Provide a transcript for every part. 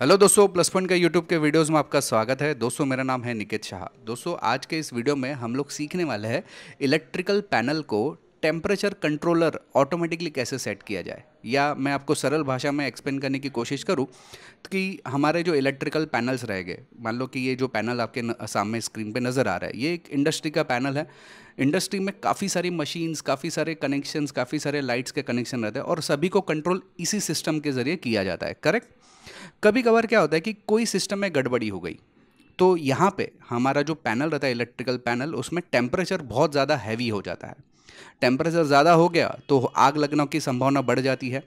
Hello दोस्तों plus point के YouTube के वीडियोस में आपका स्वागत है दोस्तों मेरा नाम है निकित शाह दोस्तों आज के इस वीडियो में हम लोग सीखने वाले हैं इलेक्ट्रिकल पैनल को टेम्परेचर कंट्रोलर ऑटोमेटिकली कैसे सेट किया जाए या मैं आपको सरल भाषा में एक्सप्लेन करने की कोशिश करूं कि हमारे जो इलेक्ट्रिकल पैनल्स रह गए मान लो कि ये जो पैनल आपके सामने स्क्रीन पे नज़र आ रहा है ये एक इंडस्ट्री का पैनल है इंडस्ट्री में काफ़ी सारी मशीन्स काफ़ी सारे कनेक्शंस काफ़ी सारे लाइट्स के कनेक्शन रहते हैं और सभी को कंट्रोल इसी सिस्टम के ज़रिए किया जाता है करेक्ट कभी कभार क्या होता है कि कोई सिस्टम में गड़बड़ी हो गई तो यहाँ पे हमारा जो पैनल रहता है इलेक्ट्रिकल पैनल उसमें टेम्परेचर बहुत ज़्यादा हैवी हो जाता है टेम्परेचर ज़्यादा हो गया तो आग लगने की संभावना बढ़ जाती है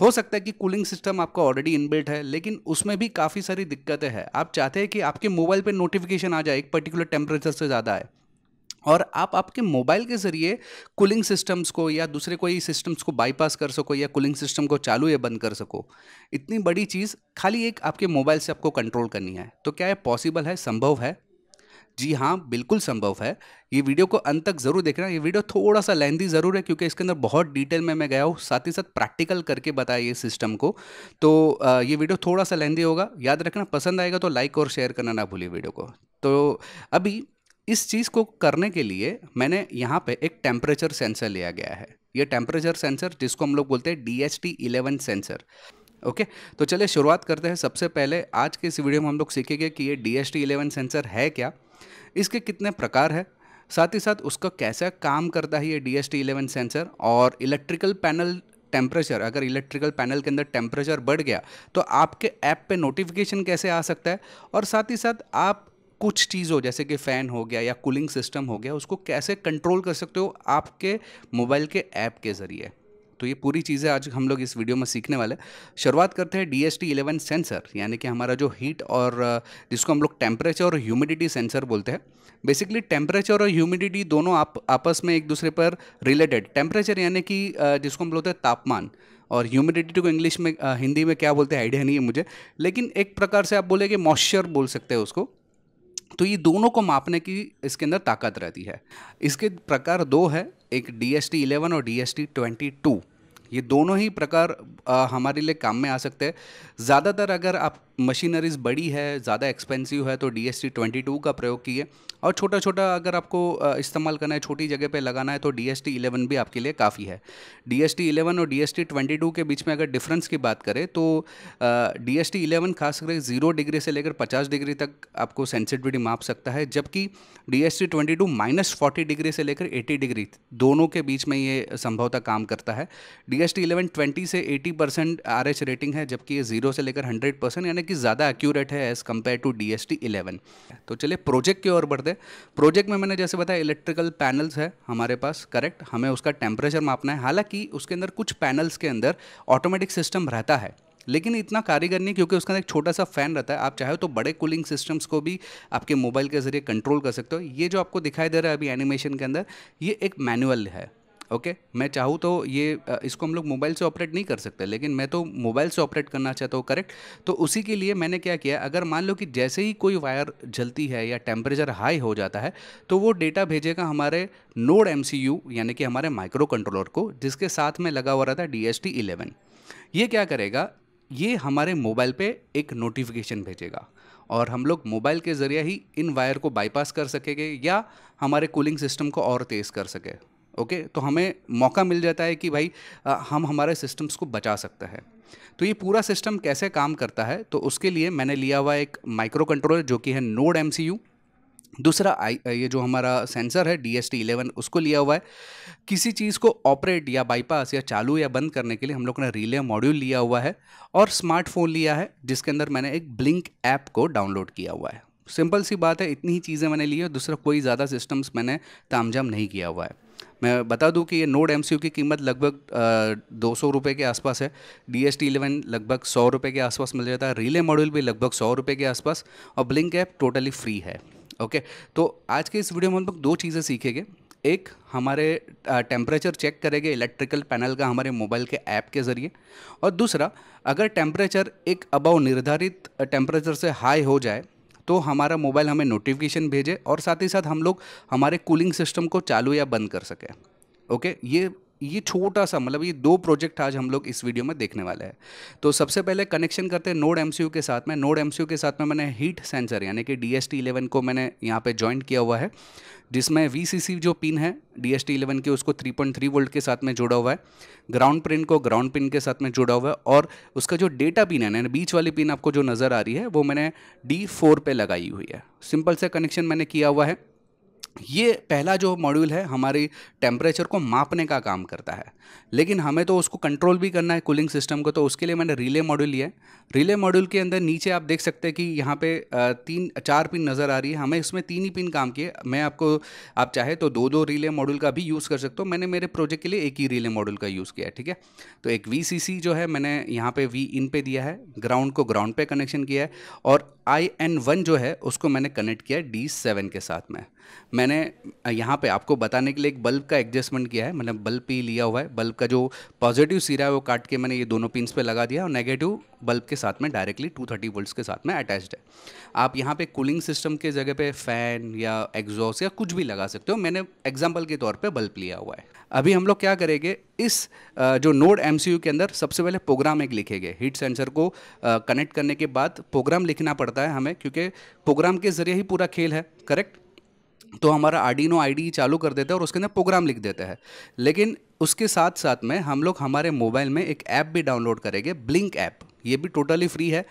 हो सकता है कि कूलिंग सिस्टम आपका ऑलरेडी इनबिल्ट है लेकिन उसमें भी काफ़ी सारी दिक्कतें हैं आप चाहते हैं कि आपके मोबाइल पे नोटिफिकेशन आ जाए एक पर्टिकुलर टेम्परेचर से ज़्यादा है और आप आपके मोबाइल के ज़रिए कूलिंग सिस्टम्स को या दूसरे कोई सिस्टम्स को बाईपास कर सको या कूलिंग सिस्टम को चालू या बंद कर सको इतनी बड़ी चीज़ खाली एक आपके मोबाइल से आपको कंट्रोल करनी है तो क्या ये पॉसिबल है संभव है जी हाँ बिल्कुल संभव है ये वीडियो को अंत तक ज़रूर देखना ये वीडियो थोड़ा सा लेंदी ज़रूर है क्योंकि इसके अंदर बहुत डिटेल में मैं गया हूँ साथ ही साथ प्रैक्टिकल करके बताया ये सिस्टम को तो ये वीडियो थोड़ा सा लेंदी होगा याद रखना पसंद आएगा तो लाइक और शेयर करना ना भूलिए वीडियो को तो अभी इस चीज़ को करने के लिए मैंने यहाँ पे एक टेम्परेचर सेंसर लिया गया है ये टेम्परेचर सेंसर जिसको हम लोग बोलते हैं D S T eleven sensor okay तो चलिए शुरुआत करते हैं सबसे पहले आज के इस वीडियो में हम लोग सीखेंगे कि ये D S T eleven sensor है क्या इसके कितने प्रकार है साथ ही साथ उसका कैसा काम करता है ये D S T eleven sensor और इलेक्ट्रिकल पैनल टेम्परेचर अगर इलेक्ट्रिकल पैनल के अंदर टेम्परेचर बढ़ गया तो आपके ऐप पे नोटिफिकेशन कैसे आ सकता है और साथ ही साथ आप कुछ चीज़ हो जैसे कि फ़ैन हो गया या कूलिंग सिस्टम हो गया उसको कैसे कंट्रोल कर सकते हो आपके मोबाइल के ऐप के ज़रिए तो ये पूरी चीज़ें आज हम लोग इस वीडियो में सीखने वाले शुरुआत करते हैं D S T eleven sensor यानी कि हमारा जो हीट और जिसको हम लोग टेम्परेचर और ह्यूमिडिटी सेंसर बोलते हैं बेसिकली टेम्परेचर और ह्यूमिडिटी दोनों आप आपस में एक दूसरे पर रिलेटेड टेम्परेचर यानी कि जिसको हम बोलते हैं तापमान और ह्यूमिडिटी को इंग्लिश में हिंदी में क्या बोलते हैं आइडिया नहीं है मुझे लेकिन एक प्रकार से आप बोले कि मॉइस्चर बोल सकते हैं उसको तो ये दोनों को मापने की इसके अंदर ताकत रहती है इसके प्रकार दो है एक डी एस टी इलेवन और D S T twenty two ये दोनों ही प्रकार आ, हमारे लिए काम में आ सकते हैं ज़्यादातर अगर आप मशीनरीज बड़ी है ज़्यादा एक्सपेंसिव है तो D S T twenty two का प्रयोग किए और छोटा छोटा अगर आपको इस्तेमाल करना है छोटी जगह पे लगाना है तो डी एस भी आपके लिए काफ़ी है डी एस और डी एस के बीच में अगर डिफरेंस की बात करें तो डी एस टी इलेवन खास करके ज़ीरो डिग्री से लेकर पचास डिग्री तक आपको सेंसिटिविटी माप सकता है जबकि D S T minus forty degree से लेकर एटी डिग्री दोनों के बीच में ये संभवतः काम करता है डी एस टी ट्वेंटी से eighty percent R H rating है जबकि ये जीरो से लेकर हंड्रेड परसेंट यानी कि ज़्यादा एक्यूरेट है as compare to D S T तो चलिए प्रोजेक्ट की ओर बढ़ते थे प्रोजेक्ट में मैंने जैसे बताया इलेक्ट्रिकल पैनल्स है हमारे पास करेक्ट हमें उसका टेम्परेचर मापना है हालांकि उसके अंदर कुछ पैनल्स के अंदर ऑटोमेटिक सिस्टम रहता है लेकिन इतना कारीगर नहीं क्योंकि उसका एक छोटा सा फैन रहता है आप चाहे तो बड़े कूलिंग सिस्टम्स को भी आपके मोबाइल के जरिए कंट्रोल कर सकते हो ये जो आपको दिखाई दे रहा है अभी एनिमेशन के अंदर ये एक मैनुअल है ओके okay? मैं चाहूँ तो ये इसको हम लोग मोबाइल से ऑपरेट नहीं कर सकते लेकिन मैं तो मोबाइल से ऑपरेट करना चाहता हूँ करेक्ट तो उसी के लिए मैंने क्या किया अगर मान लो कि जैसे ही कोई वायर जलती है या टेम्परेचर हाई हो जाता है तो वो डेटा भेजेगा हमारे नोड एम यानी कि हमारे माइक्रो कंट्रोलर को जिसके साथ में लगा हुआ रहा था डी एस ये क्या करेगा ये हमारे मोबाइल पे एक नोटिफिकेशन भेजेगा और हम लोग मोबाइल के ज़रिए ही इन वायर को बाईपास कर सकेंगे या हमारे कूलिंग सिस्टम को और तेज़ कर सके ओके तो हमें मौका मिल जाता है कि भाई हम हमारे सिस्टम्स को बचा सकता है तो ये पूरा सिस्टम कैसे काम करता है तो उसके लिए मैंने लिया हुआ एक माइक्रो कंट्रोलर जो कि है नोड एम दूसरा आई ये जो हमारा सेंसर है डी एस टी इलेवन उसको लिया हुआ है किसी चीज़ को ऑपरेट या बाईपास या चालू या बंद करने के लिए हम लोग ने रिले मॉड्यूल लिया हुआ है और स्मार्टफोन लिया है जिसके अंदर मैंने एक ब्लिंक ऐप को डाउनलोड किया हुआ है सिंपल सी बात है इतनी ही चीज़ें मैंने ली है दूसरा कोई ज़्यादा सिस्टम्स मैंने तामझाम नहीं किया हुआ है मैं बता दूं कि ये नोड एम की कीमत लगभग दो सौ रुपये के आसपास है डी एस टी इलेवन लगभग सौ रुपये के आसपास मिल जाता है रिले मॉड्यूल भी लगभग सौ रुपये के आसपास और ब्लिंक ऐप टोटली फ्री है ओके तो आज के इस वीडियो में हम लोग दो चीज़ें सीखेंगे एक हमारे टेम्परेचर चेक करेंगे इलेक्ट्रिकल पैनल का हमारे मोबाइल के ऐप के ज़रिए और दूसरा अगर टेम्परेचर एक अबाव निर्धारित टेम्परेचर से हाई हो जाए तो हमारा मोबाइल हमें नोटिफिकेशन भेजे और साथ ही साथ हम लोग हमारे कूलिंग सिस्टम को चालू या बंद कर सकें ओके ये ये छोटा सा मतलब ये दो प्रोजेक्ट आज हम लोग इस वीडियो में देखने वाले हैं तो सबसे पहले कनेक्शन करते हैं नोड एम के साथ में नोड एम के साथ में मैंने हीट सेंसर यानी कि डी एस को मैंने यहाँ पर ज्वाइंट किया हुआ है जिसमें वी जो पिन है डी एस के उसको 3.3 वोल्ट के साथ में जुड़ा हुआ है ग्राउंड प्रिंट को ग्राउंड पिन के साथ में जुड़ा हुआ है और उसका जो डेटा पिन है ना बीच वाली पिन आपको जो नज़र आ रही है वो मैंने डी फोर पर लगाई हुई है सिंपल से कनेक्शन मैंने किया हुआ है ये पहला जो मॉड्यूल है हमारी टेम्परेचर को मापने का काम करता है लेकिन हमें तो उसको कंट्रोल भी करना है कूलिंग सिस्टम को तो उसके लिए मैंने रिले मॉड्यूल लिया है रिले मॉड्यूल के अंदर नीचे आप देख सकते हैं कि यहाँ पे तीन चार पिन नज़र आ रही है हमें इसमें तीन ही पिन काम किए मैं आपको आप चाहे तो दो दो रिले मॉड्यूल का भी यूज़ कर सकते हो मैंने मेरे प्रोजेक्ट के लिए एक ही रिले मॉड्यूल का यूज़ किया है ठीक है तो एक वी जो है मैंने यहाँ पर वी इन पे दिया है ग्राउंड को ग्राउंड पे कनेक्शन किया है और आई एन वन जो है उसको मैंने कनेक्ट किया है डी सेवन के साथ में मैंने यहाँ पे आपको बताने के लिए एक बल्ब का एडजस्टमेंट किया है मैंने मतलब बल्ब ही लिया हुआ है बल्ब का जो पॉजिटिव सीरा है वो काट के मैंने ये दोनों पिंस पे लगा दिया और नेगेटिव बल्ब के साथ में डायरेक्टली 230 थर्टी वोल्ट्स के साथ में अटैच्ड है आप यहाँ पे कूलिंग सिस्टम के जगह पे फ़ैन या एग्जॉस्ट या कुछ भी लगा सकते हो मैंने एग्जाम्पल के तौर पर बल्ब लिया हुआ है अभी हम लोग क्या करेंगे इस जो नोड एम के अंदर सबसे पहले प्रोग्राम एक लिखेंगे हीट सेंसर को कनेक्ट करने के बाद प्रोग्राम लिखना पड़ता है हमें क्योंकि प्रोग्राम के ज़रिए ही पूरा खेल है करेक्ट तो हमारा आर्डिनो आई चालू कर देता है और उसके अंदर प्रोग्राम लिख देता है लेकिन उसके साथ साथ में हम लोग हमारे मोबाइल में एक ऐप भी डाउनलोड करेंगे ब्लिंक ऐप ये भी टोटली फ्री है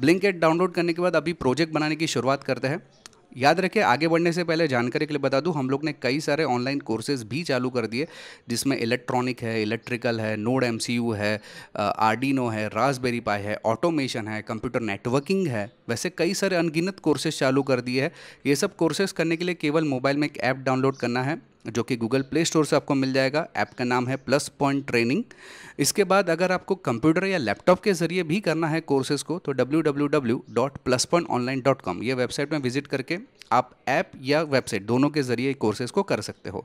ब्लिंक ऐप डाउनलोड करने के बाद अभी प्रोजेक्ट बनाने की शुरुआत करते हैं याद रखें आगे बढ़ने से पहले जानकारी के लिए बता दूं हम लोग ने कई सारे ऑनलाइन कोर्सेज भी चालू कर दिए जिसमें इलेक्ट्रॉनिक है इलेक्ट्रिकल है नोड एम है आर्डिनो है रासबेरी पाई है ऑटोमेशन है कंप्यूटर नेटवर्किंग है वैसे कई सारे अनगिनत कोर्सेज चालू कर दिए हैं ये सब कोर्सेज करने के लिए केवल मोबाइल में एक ऐप डाउनलोड करना है जो कि गूगल प्ले स्टोर से आपको मिल जाएगा ऐप का नाम है प्लस पॉइंट ट्रेनिंग इसके बाद अगर आपको कंप्यूटर या लैपटॉप के ज़रिए भी करना है कोर्सेज़ को तो www.pluspunktonline.com ये वेबसाइट में विजिट करके आप ऐप या वेबसाइट दोनों के ज़रिए कोर्सेज़ को कर सकते हो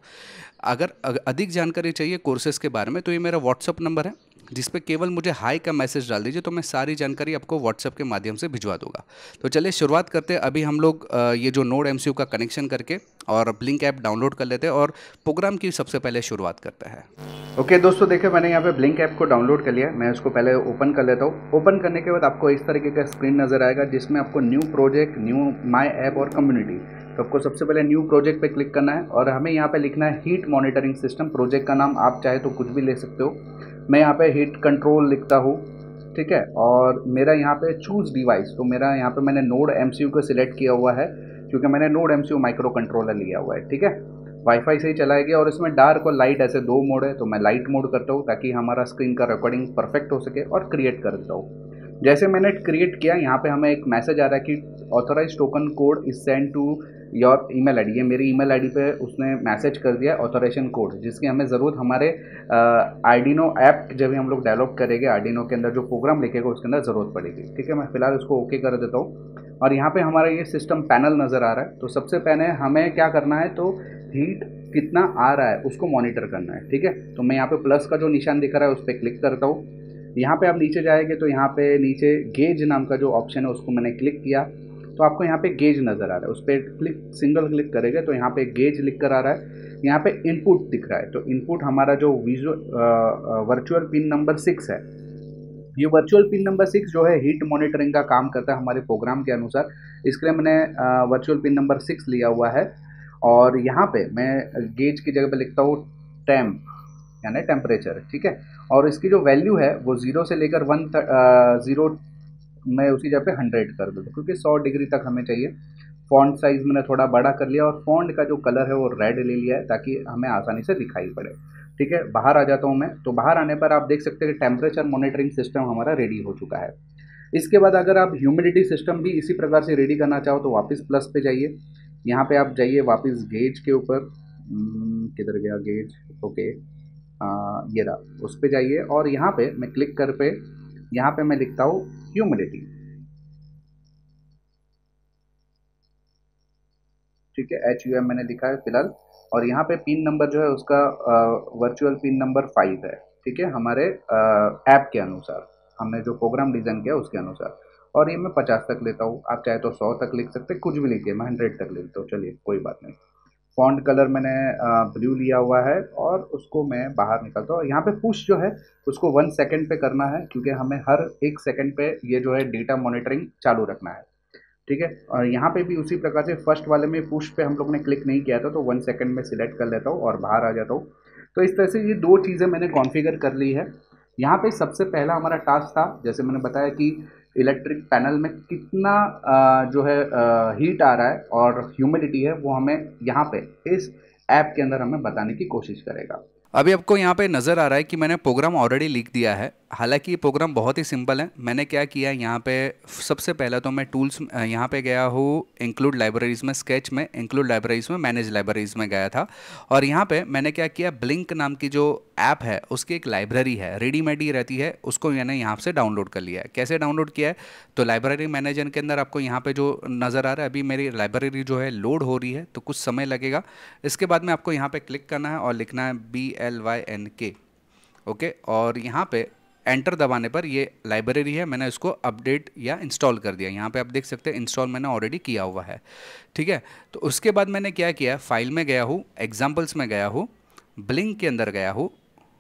अगर अधिक जानकारी चाहिए कोर्सेज़ के बारे में तो ये मेरा व्हाट्सअप नंबर है जिस पर केवल मुझे हाई का मैसेज डाल दीजिए तो मैं सारी जानकारी आपको व्हाट्सएप के माध्यम से भिजवा दूंगा तो चलिए शुरुआत करते हैं अभी हम लोग ये जो नोड एम का कनेक्शन करके और ब्लिंक ऐप डाउनलोड कर लेते हैं और प्रोग्राम की सबसे पहले शुरुआत करते हैं ओके दोस्तों देखिए मैंने यहाँ पे ब्लिंक ऐप को डाउनलोड कर लिया मैं उसको पहले ओपन कर लेता हूँ ओपन करने के बाद आपको इस तरीके का स्क्रीन नज़र आएगा जिसमें आपको new project new my app और कम्युनिटी तो आपको सबसे पहले न्यू प्रोजेक्ट पे क्लिक करना है और हमें यहाँ पे लिखना है हीट मॉनिटरिंग सिस्टम प्रोजेक्ट का नाम आप चाहे तो कुछ भी ले सकते हो मैं यहाँ पे हिट कंट्रोल लिखता हूँ ठीक है और मेरा यहाँ पे चूज़ डिवाइस तो मेरा यहाँ पे मैंने नोड एम को सिलेक्ट किया हुआ है क्योंकि मैंने नोड एम माइक्रो कंट्रोलर लिया हुआ है ठीक है वाईफाई से ही चलाएगी और इसमें डार्क और लाइट ऐसे दो मोड है तो मैं लाइट मोड करता हूँ ताकि हमारा स्क्रीन का रिकॉर्डिंग परफेक्ट हो सके और क्रिएट कर देता हूँ जैसे मैंने क्रिएट किया यहाँ पे हमें एक मैसेज आ रहा है कि authorize token code is send to your E I D है मेरी ई आई डी पर उसने मैसेज कर दिया ऑथोराइजेशन कोड जिसकी हमें ज़रूरत हमारे आर्डिनो ऐप जब भी हम लोग डेवलप करेंगे आर्डिनो के अंदर जो प्रोग्राम लिखेगा उसके अंदर ज़रूरत पड़ेगी ठीक है मैं फ़िलहाल उसको ओके कर देता हूँ और यहाँ पर हमारा ये सिस्टम पैनल नज़र आ रहा है तो सबसे पहले हमें क्या करना है तो हीट कितना आ रहा है उसको मॉनिटर करना है ठीक है तो मैं यहाँ पे प्लस का जो निशान दिख रहा है उस पर क्लिक करता हूँ यहाँ पे आप नीचे जाएंगे तो यहाँ पे नीचे गेज नाम का जो ऑप्शन है उसको मैंने क्लिक किया तो आपको यहाँ पे गेज नज़र आ रहा है उस पर क्लिक सिंगल क्लिक करेंगे तो यहाँ पे गेज लिख कर आ रहा है यहाँ पे इनपुट दिख रहा है तो इनपुट हमारा जो visual virtual pin number six है ये वर्चुअल पिन नंबर सिक्स जो है हीट मॉनिटरिंग का काम करता है हमारे प्रोग्राम के अनुसार इसके लिए मैंने वर्चुअल पिन नंबर सिक्स लिया हुआ है और यहाँ पे मैं गेज की जगह पे लिखता हूँ टैम्प यानी टेम्परेचर ठीक है और इसकी जो वैल्यू है वो ज़ीरो से लेकर वन ज़ीरो मैं उसी जगह पे हंड्रेड कर दूँ क्योंकि सौ डिग्री तक हमें चाहिए फॉन्ट साइज़ मैंने थोड़ा बड़ा कर लिया और फॉन्ट का जो कलर है वो रेड ले लिया है ताकि हमें आसानी से दिखाई पड़े ठीक है बाहर आ जाता हूँ मैं तो बाहर आने पर आप देख सकते हैं कि टेम्परेचर मॉनिटरिंग सिस्टम हमारा रेडी हो चुका है इसके बाद अगर आप ह्यूमिडिटी सिस्टम भी इसी प्रकार से रेडी करना चाहो तो वापस प्लस पे जाइए यहाँ पे आप जाइए वापस गेज के ऊपर हम्म, किधर गया गेज ओके आ, ये रहा उस पर जाइए और यहाँ पे मैं क्लिक कर पे यहाँ पे मैं लिखता हूँ humidity ठीक है एच यू एम मैंने लिखा है फिलहाल और यहाँ पे पिन नंबर जो है उसका वर्चुअल पिन नंबर फाइव है ठीक है हमारे ऐप के अनुसार हमने जो प्रोग्राम डिज़ाइन किया उसके अनुसार और ये मैं पचास तक लेता हूँ आप चाहे तो सौ तक लिख सकते कुछ भी लिखिए मैं हंड्रेड तक ले लेता हूँ चलिए कोई बात नहीं फॉन्ट कलर मैंने ब्लू लिया हुआ है और उसको मैं बाहर निकलता हूँ यहाँ पे पुश जो है उसको वन सेकेंड पे करना है क्योंकि हमें हर एक सेकेंड पे ये जो है डेटा मॉनिटरिंग चालू रखना है ठीक है और यहाँ पे भी उसी प्रकार से फर्स्ट वाले में पुश पे हम लोग ने क्लिक नहीं किया था तो वन सेकेंड में सिलेक्ट कर लेता हूँ और बाहर आ जाता हूँ तो इस तरह से ये दो चीज़ें मैंने कॉन्फ़िगर कर ली है यहाँ पर सबसे पहला हमारा टास्क था जैसे मैंने बताया कि इलेक्ट्रिक पैनल में कितना जो है हीट आ रहा है और ह्यूमिडिटी है वो हमें यहाँ पे इस ऐप के अंदर हमें बताने की कोशिश करेगा अभी आपको यहाँ पे नज़र आ रहा है कि मैंने प्रोग्राम ऑलरेडी लिख दिया है हालांकि ये प्रोग्राम बहुत ही सिंपल है मैंने क्या किया यहाँ पे सबसे पहला तो मैं टूल्स यहाँ पे गया हूँ इंक्लूड लाइब्रेरीज़ में स्केच में इंक्लूड लाइब्रेरीज़ में मैनेज लाइब्रेरीज़ में गया था और यहाँ पे मैंने क्या किया ब्लिंक नाम की जो ऐप है उसकी एक लाइब्रेरी है रेडीमेड ही रहती है उसको मैंने यहाँ से डाउनलोड कर लिया है कैसे डाउनलोड किया है तो लाइब्रेरी मैनेजर के अंदर आपको यहाँ पर जो नज़र आ रहा है अभी मेरी लाइब्रेरी जो है लोड हो रही है तो कुछ समय लगेगा इसके बाद में आपको यहाँ पर क्लिक करना है और लिखना है B L Y N K okay और यहाँ पर एंटर दबाने पर ये लाइब्रेरी है मैंने इसको अपडेट या इंस्टॉल कर दिया यहाँ पे आप देख सकते हैं इंस्टॉल मैंने ऑलरेडी किया हुआ है ठीक है तो उसके बाद मैंने क्या किया फाइल में गया हूँ एग्जाम्पल्स में गया हूँ ब्लिंक के अंदर गया हूँ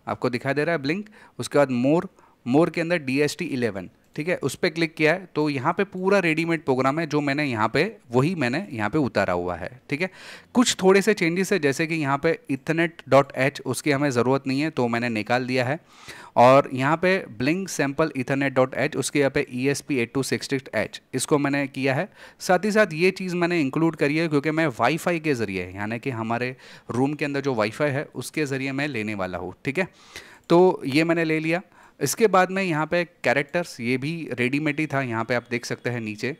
आपको दिखाई दे रहा है ब्लिंक उसके बाद मोर मोर के अंदर डी एस टी इलेवन ठीक है उस पर क्लिक किया है तो यहाँ पे पूरा रेडीमेड प्रोग्राम है जो मैंने यहाँ पे वही मैंने यहाँ पे उतारा हुआ है ठीक है कुछ थोड़े से चेंजेस है जैसे कि यहाँ पे इथनेट डॉट एच उसकी हमें ज़रूरत नहीं है तो मैंने निकाल दिया है और यहाँ पे Blynk sample ethernet dot H उसके यहाँ पे E S P eight two sixty H इसको मैंने किया है साथ ही साथ ये चीज़ मैंने इंक्लूड करी है क्योंकि मैं वाईफाई के ज़रिए यानी कि हमारे रूम के अंदर जो वाईफाई है उसके ज़रिए मैं लेने वाला हूँ ठीक है तो ये मैंने ले लिया इसके बाद में यहाँ पे कैरेक्टर्स ये भी रेडीमेड ही था यहाँ पे आप देख सकते हैं नीचे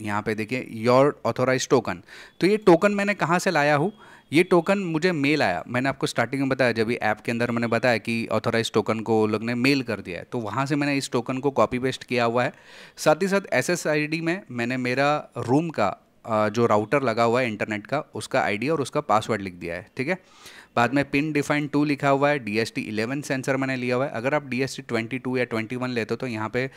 यहाँ पे देखिए योर ऑथोराइज टोकन तो ये टोकन मैंने कहाँ से लाया हूँ ये टोकन मुझे मेल आया मैंने आपको स्टार्टिंग में बताया जब ऐप के अंदर मैंने बताया कि ऑथोराइज टोकन को लोग ने मेल कर दिया है तो वहाँ से मैंने इस टोकन को कॉपी पेस्ट किया हुआ है साथ ही साथ एस एस आई डी में मैंने मेरा रूम का जो राउटर लगा हुआ है इंटरनेट का उसका आईडी और उसका पासवर्ड लिख दिया है ठीक है बाद में पिन डिफाइन टू लिखा हुआ है D S T eleven sensor मैंने लिया हुआ है अगर आप D S T twenty two या ट्वेंटी वन लेते हो तो यहाँ पे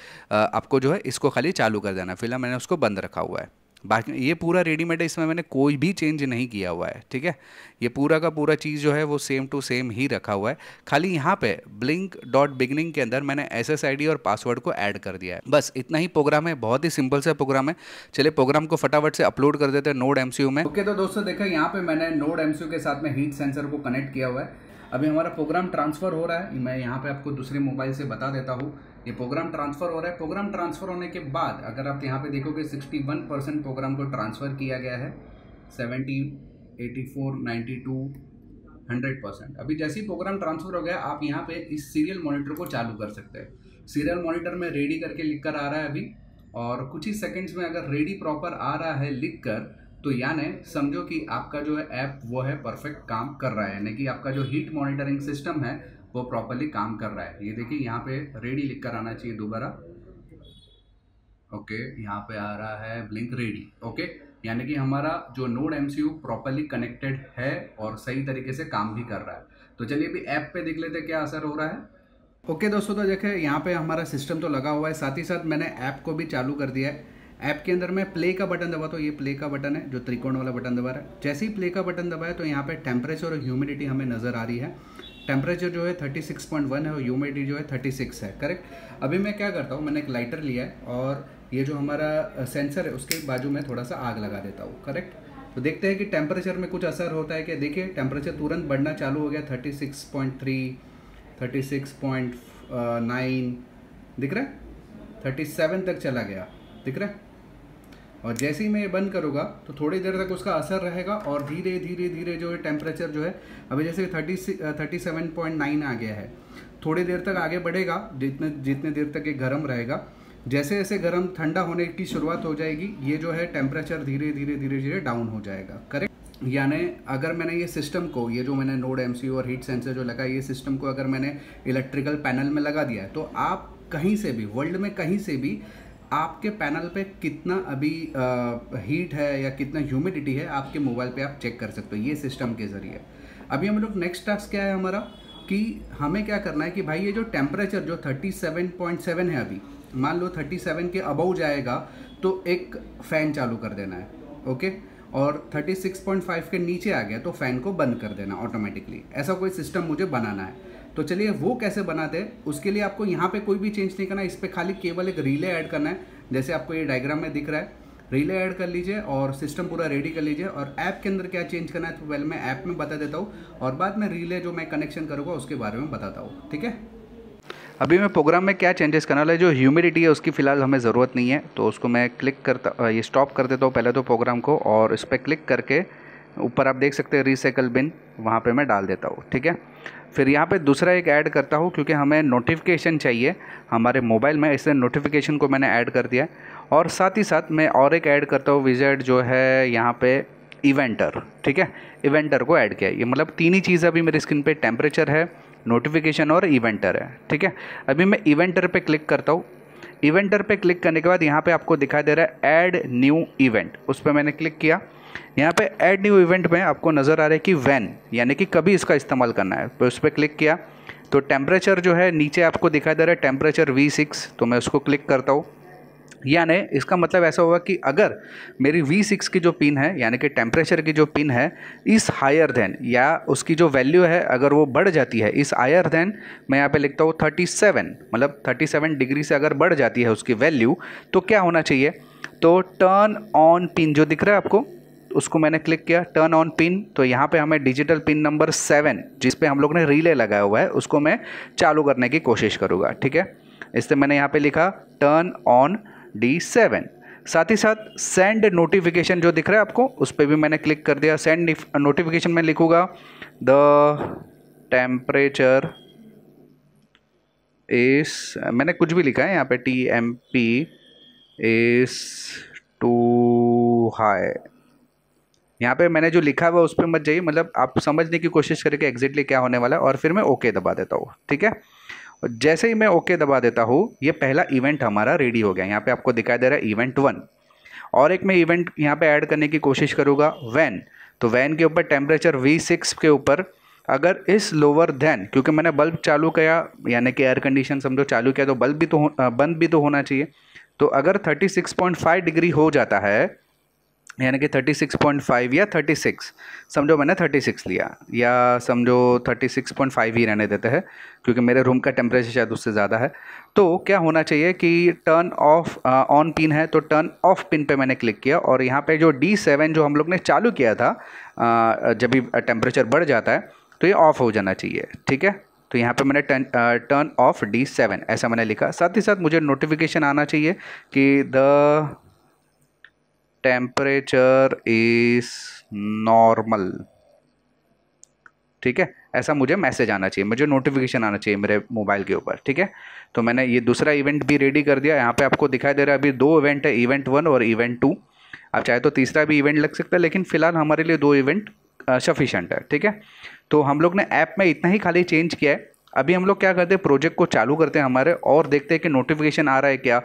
आपको जो है इसको खाली चालू कर देना फिलहाल मैंने उसको बंद रखा हुआ है बाकी ये पूरा रेडीमेड है इसमें मैंने कोई भी चेंज नहीं किया हुआ है ठीक है ये पूरा का पूरा चीज़ जो है वो सेम टू सेम ही रखा हुआ है खाली यहाँ पे ब्लिंक डॉट बिगनिंग के अंदर मैंने एस एस और पासवर्ड को ऐड कर दिया है बस इतना ही प्रोग्राम है बहुत ही सिंपल सा प्रोग्राम है चलिए प्रोग्राम को फटाफट से अपलोड कर देते हैं नोड एम में ओके okay, तो दोस्तों देखो यहाँ पे मैंने नोड एम के साथ में हीट सेंसर को कनेक्ट किया हुआ है अभी हमारा प्रोग्राम ट्रांसफर हो रहा है मैं यहाँ पे आपको दूसरे मोबाइल से बता देता हूँ ये प्रोग्राम ट्रांसफ़र हो रहा है प्रोग्राम ट्रांसफ़र होने के बाद अगर आप यहाँ पे देखोगे 61 परसेंट प्रोग्राम को ट्रांसफ़र किया गया है 70, 84, 92, 100 परसेंट अभी जैसे ही प्रोग्राम ट्रांसफ़र हो गया आप यहाँ पे इस सीरियल मॉनिटर को चालू कर सकते हैं सीरियल मॉनिटर में रेडी करके लिख कर आ रहा है अभी और कुछ ही सेकेंड्स में अगर रेडी प्रॉपर आ रहा है लिख कर तो यानी समझो कि आपका जो है ऐप वो है परफेक्ट काम कर रहा है यानी कि आपका जो हीट मॉनिटरिंग सिस्टम है वो प्रॉपरली काम कर रहा है ये देखिए यहाँ पे रेडी लिख कर आना चाहिए दोबारा ओके यहाँ पे आ रहा है ब्लिंक रेडी ओके यानी कि हमारा जो नोड एम प्रॉपरली कनेक्टेड है और सही तरीके से काम भी कर रहा है तो चलिए अभी ऐप पे देख लेते क्या असर हो रहा है ओके okay, दोस्तों तो देखे यहाँ पे हमारा सिस्टम तो लगा हुआ है साथ ही साथ मैंने ऐप को भी चालू कर दिया है ऐप के अंदर मैं प्ले का बटन दबा तो ये प्ले का बटन है जो त्रिकोण वाला बटन दबा रहा है जैसे ही प्ले का बटन दबाया तो यहाँ पे टेम्परेचर और ह्यूमिडिटी हमें नज़र आ रही है टेम्परेचर जो है 36.1 है और ह्यूमिडिटी जो है 36 है करेक्ट अभी मैं क्या करता हूँ मैंने एक लाइटर लिया है और ये जो हमारा सेंसर है उसके बाजू में थोड़ा सा आग लगा देता हूँ करेक्ट तो देखते हैं कि टेम्परेचर में कुछ असर होता है कि देखिए टेम्परेचर तुरंत बढ़ना चालू हो गया 36.3 36.9 दिख रहा है 37 तक चला गया दिख रहा है और जैसे ही मैं ये बंद करूँगा तो थोड़ी देर तक उसका असर रहेगा और धीरे धीरे धीरे जो है टेम्परेचर जो है अभी जैसे thirty thirty seven point nine आ गया है थोड़ी देर तक आगे बढ़ेगा जितने जितने देर तक ये गर्म रहेगा जैसे जैसे गर्म ठंडा होने की शुरुआत हो जाएगी ये जो है टेम्परेचर धीरे धीरे धीरे धीरे डाउन हो जाएगा करेक्ट यानी अगर मैंने ये सिस्टम को ये जो मैंने नोड एम और हीट सेंसर जो लगा ये सिस्टम को अगर मैंने इलेक्ट्रिकल पैनल में लगा दिया है तो आप कहीं से भी वर्ल्ड में कहीं से भी आपके पैनल पे कितना अभी हीट है या कितना ह्यूमिडिटी है आपके मोबाइल पे आप चेक कर सकते हो ये सिस्टम के ज़रिए अभी हम लोग नेक्स्ट टास्क क्या है हमारा कि हमें क्या करना है कि भाई ये जो टेम्परेचर जो 37.7 है अभी मान लो 37 के अबव जाएगा तो एक फ़ैन चालू कर देना है ओके और 36.5 के नीचे आ गया तो फ़ैन को बंद कर देना ऑटोमेटिकली ऐसा कोई सिस्टम मुझे बनाना है तो चलिए वो कैसे बनाते हैं उसके लिए आपको यहाँ पे कोई भी चेंज नहीं करना है इस पर खाली केवल एक रिले ऐड करना है जैसे आपको ये डायग्राम में दिख रहा है रिले ऐड कर लीजिए और सिस्टम पूरा रेडी कर लीजिए और ऐप के अंदर क्या चेंज करना है तो पहले मैं ऐप में बता देता हूँ और बाद में रिले जो मैं कनेक्शन करूँगा उसके बारे में बताता हूँ ठीक है अभी मैं प्रोग्राम में क्या चेंजेस करने वाला है जो ह्यूमिडिटी है उसकी फ़िलहाल हमें ज़रूरत नहीं है तो उसको मैं क्लिक करता ये स्टॉप कर देता हूँ पहले तो प्रोग्राम को और इस पर क्लिक करके ऊपर आप देख सकते हैं रिसाइकल बिन वहाँ पे मैं डाल देता हूँ ठीक है फिर यहाँ पे दूसरा एक ऐड करता हूँ क्योंकि हमें नोटिफिकेशन चाहिए हमारे मोबाइल में इसलिए नोटिफिकेशन को मैंने ऐड कर दिया और साथ ही साथ मैं और एक ऐड करता हूँ विजिट जो है यहाँ पे इवेंटर ठीक है इवेंटर को ऐड किया ये मतलब तीन ही चीज़ अभी मेरी स्क्रीन पर टेम्परेचर है नोटिफिकेशन और इवेंटर है ठीक है अभी मैं इवेंटर पर क्लिक करता हूँ इवेंटर पे क्लिक करने के बाद यहाँ पे आपको दिखाई दे रहा है ऐड न्यू इवेंट उस पर मैंने क्लिक किया यहाँ पे ऐड न्यू इवेंट में आपको नज़र आ रहा है कि वैन यानी कि कभी इसका इस्तेमाल करना है तो उस पर क्लिक किया तो टेम्परेचर जो है नीचे आपको दिखाई दे रहा है टेम्परेचर वी सिक्स तो मैं उसको क्लिक करता हूँ यानी इसका मतलब ऐसा होगा कि अगर मेरी V6 की जो पिन है यानी कि टेम्परेचर की जो पिन है इस हायर देन या उसकी जो वैल्यू है अगर वो बढ़ जाती है इस हायर देन मैं यहाँ पे लिखता हूँ 37 मतलब 37 डिग्री से अगर बढ़ जाती है उसकी वैल्यू तो क्या होना चाहिए तो टर्न ऑन पिन जो दिख रहा है आपको उसको मैंने क्लिक किया टर्न ऑन पिन तो यहाँ पे हमें डिजिटल पिन नंबर सेवन जिस पे हम लोग ने रिले लगाया हुआ है उसको मैं चालू करने की कोशिश करूँगा ठीक है इससे मैंने यहाँ पे लिखा टर्न ऑन डी सेवन साथ ही साथ सेंड नोटिफिकेशन जो दिख रहा है आपको उस पर भी मैंने क्लिक कर दिया सेंड नोटिफिकेशन में लिखूँगा द टेम्परेचर इस मैंने कुछ भी लिखा है यहाँ पे T M P is too high यहाँ पे मैंने जो लिखा हुआ उस पर मत जाइए मतलब आप समझने की कोशिश करें कि एग्जैक्टली क्या होने वाला है और फिर मैं ओके दबा देता हूँ ठीक है जैसे ही मैं ओके दबा देता हूँ ये पहला इवेंट हमारा रेडी हो गया यहाँ पे आपको दिखाई दे रहा है इवेंट वन और एक मैं इवेंट यहाँ पे ऐड करने की कोशिश करूँगा वैन तो वैन के ऊपर टेम्परेचर वी सिक्स के ऊपर अगर इस लोअर देन क्योंकि मैंने बल्ब चालू किया यानी कि एयर कंडीशन समझो चालू किया तो बल्ब भी तो बंद भी तो होना चाहिए तो अगर थर्टी डिग्री हो जाता है यानी कि थर्टी सिक्स पॉइंट फाइव या थर्टी सिक्स समझो मैंने थर्टी सिक्स लिया या समझो थर्टी सिक्स पॉइंट फाइव ही रहने देते हैं क्योंकि मेरे रूम का टेम्परेचर शायद उससे ज़्यादा है तो क्या होना चाहिए कि टर्न ऑफ ऑन पिन है तो टर्न ऑफ पिन पे मैंने क्लिक किया और यहाँ पे जो डी सेवन जो हम लोग ने चालू किया था जब भी टेम्परेचर बढ़ जाता है तो ये ऑफ़ हो जाना चाहिए ठीक है तो यहाँ पे मैंने turn turn off D seven ऐसा मैंने लिखा साथ ही साथ मुझे नोटिफिकेशन आना चाहिए कि द टेम्परेचर इज नॉर्मल ठीक है ऐसा मुझे मैसेज आना चाहिए मुझे नोटिफिकेशन आना चाहिए मेरे मोबाइल के ऊपर ठीक है तो मैंने ये दूसरा इवेंट भी रेडी कर दिया यहाँ पे आपको दिखाई दे रहा है अभी दो इवेंट है इवेंट वन और इवेंट टू आप चाहे तो तीसरा भी इवेंट लग सकता है लेकिन फिलहाल हमारे लिए दो इवेंट सफिशेंट है ठीक है तो हम लोग ने ऐप में इतना ही खाली चेंज किया है अभी हम लोग क्या करते हैं प्रोजेक्ट को चालू करते हैं हमारे और देखते हैं कि नोटिफिकेशन आ रहा है क्या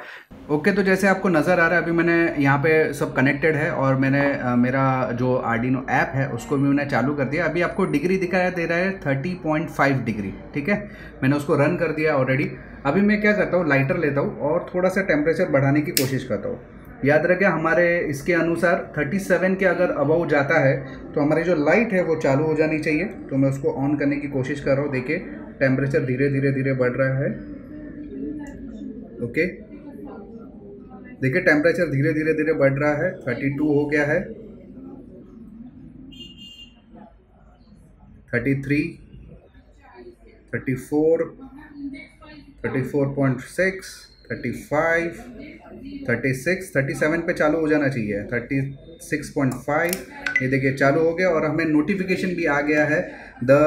ओके okay, तो जैसे आपको नज़र आ रहा है अभी मैंने यहाँ पे सब कनेक्टेड है और मैंने आ, मेरा जो आर्डिनो ऐप है उसको भी मैंने चालू कर दिया अभी आपको डिग्री दिखाया दे रहा है थर्टी पॉइंट फाइव डिग्री ठीक है मैंने उसको रन कर दिया ऑलरेडी अभी मैं क्या करता हूँ लाइटर लेता हूँ और थोड़ा सा टेम्परेचर बढ़ाने की कोशिश करता हूँ याद रखें हमारे इसके अनुसार थर्टी सेवन के अगर अबव जाता है तो हमारी जो लाइट है वो चालू हो जानी चाहिए तो मैं उसको ऑन करने की कोशिश कर रहा हूँ देखिए टेम्परेचर धीरे धीरे धीरे बढ़ रहा है ओके okay. देखिए टेम्परेचर धीरे धीरे धीरे बढ़ रहा है थर्टी टू हो गया है thirty three thirty four thirty four point six thirty five thirty six thirty seven पे चालू हो जाना चाहिए थर्टी सिक्स पॉइंट फाइव ये देखिए चालू हो गया और हमें नोटिफिकेशन भी आ गया है the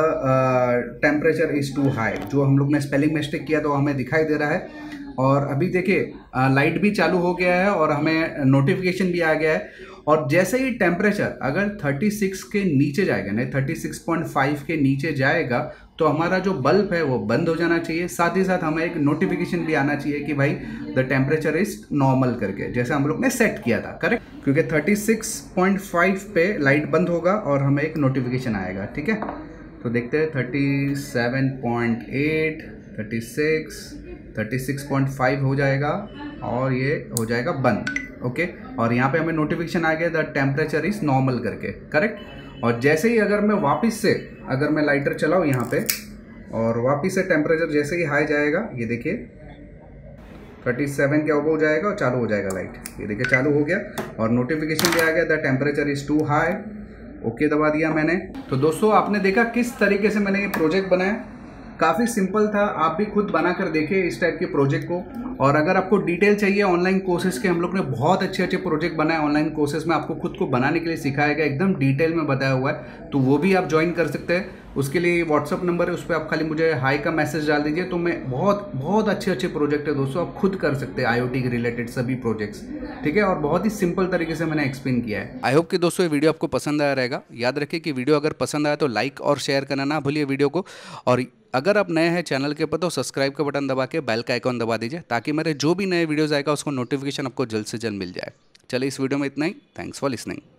temperature is too high जो हम लोग ने स्पेलिंग मिस्टेक किया तो हमें दिखाई दे रहा है और अभी देखिए लाइट भी चालू हो गया है और हमें नोटिफिकेशन भी आ गया है और जैसे ही टेम्परेचर अगर 36 के नीचे जाएगा नहीं 36.5 के नीचे जाएगा तो हमारा जो बल्ब है वो बंद हो जाना चाहिए साथ ही साथ हमें एक नोटिफिकेशन भी आना चाहिए कि भाई द टेम्परेचर इज नॉर्मल करके जैसे हम लोग ने सेट किया था करेक्ट क्योंकि 36.5 पे लाइट बंद होगा और हमें एक नोटिफिकेशन आएगा ठीक है तो देखते हैं thirty seven thirty six point five हो जाएगा और ये हो जाएगा बंद ओके और यहाँ पे हमें नोटिफिकेशन आ गया द टेम्परेचर इज़ नॉर्मल करके करेक्ट और जैसे ही अगर मैं वापस से अगर मैं लाइटर चलाऊँ यहाँ पे और वापस से टेम्परेचर जैसे ही हाई जाएगा ये देखिए थर्टी सेवन के ओवर हो जाएगा और चालू हो जाएगा लाइट ये देखिए चालू हो गया और नोटिफिकेशन भी आ गया the temperature is too high okay दबा दिया मैंने तो दोस्तों आपने देखा किस तरीके से मैंने ये प्रोजेक्ट बनाया काफ़ी सिंपल था आप भी खुद बना कर देखें इस टाइप के प्रोजेक्ट को और अगर आपको डिटेल चाहिए ऑनलाइन कोर्सेज के हम लोग ने बहुत अच्छे अच्छे प्रोजेक्ट बनाए ऑनलाइन कोर्सेज में आपको खुद को बनाने के लिए सिखाया गया एकदम डिटेल में बताया हुआ है तो वो भी आप ज्वाइन कर सकते हैं उसके लिए व्हाट्सअप नंबर है उस पर आप खाली मुझे हाई का मैसेज डाल दीजिए तो मैं बहुत बहुत अच्छे अच्छे प्रोजेक्ट है दोस्तों आप खुद कर सकते हैं आईओटी के रिलेटेड सभी प्रोजेक्ट्स ठीक है और बहुत ही सिंपल तरीके से मैंने एक्सप्लेन किया है आई होप कि दोस्तों ये वीडियो आपको पसंद आया रहेगा याद रखिए कि वीडियो अगर पसंद आया तो लाइक और शेयर करना ना भूलिए वीडियो को और अगर आप नए हैं चैनल के ऊपर तो सब्सक्राइब का बटन दबा के बेल का आइकॉन दबा दीजिए ताकि मेरे जो भी नए वीडियोज़ आएगा उसको नोटिफिकेशन आपको जल्द से जल्द मिल जाए चलिए इस वीडियो में इतना ही थैंक्स फॉर लिसनिंग